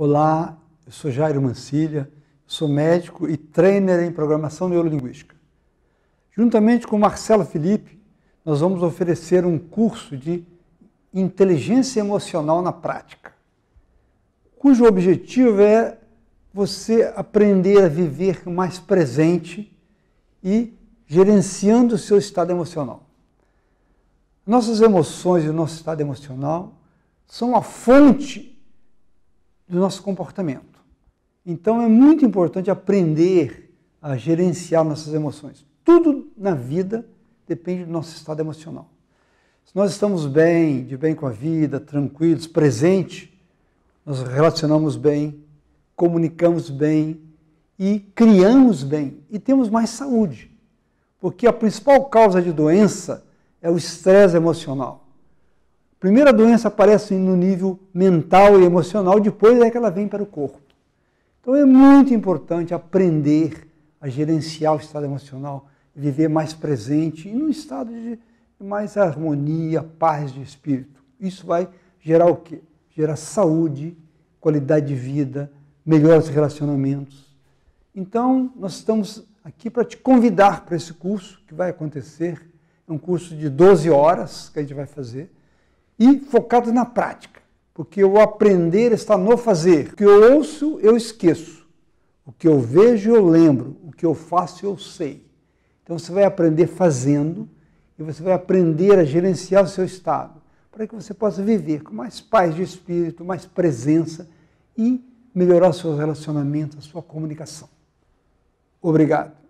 Olá, eu sou Jairo Mancilha, sou médico e trainer em programação neurolinguística. Juntamente com Marcelo Felipe, nós vamos oferecer um curso de inteligência emocional na prática, cujo objetivo é você aprender a viver mais presente e gerenciando o seu estado emocional. Nossas emoções e o nosso estado emocional são a fonte do nosso comportamento. Então é muito importante aprender a gerenciar nossas emoções. Tudo na vida depende do nosso estado emocional. Se nós estamos bem, de bem com a vida, tranquilos, presente, nós relacionamos bem, comunicamos bem e criamos bem e temos mais saúde. Porque a principal causa de doença é o estresse emocional. Primeiro a doença aparece no nível mental e emocional, depois é que ela vem para o corpo. Então é muito importante aprender a gerenciar o estado emocional, viver mais presente e num estado de mais harmonia, paz de espírito. Isso vai gerar o quê? Gerar saúde, qualidade de vida, melhores relacionamentos. Então, nós estamos aqui para te convidar para esse curso que vai acontecer. É um curso de 12 horas que a gente vai fazer e focados na prática. Porque o aprender está no fazer. O que eu ouço, eu esqueço. O que eu vejo, eu lembro. O que eu faço, eu sei. Então você vai aprender fazendo e você vai aprender a gerenciar o seu estado para que você possa viver com mais paz de espírito, mais presença e melhorar seus relacionamentos, a sua comunicação. Obrigado.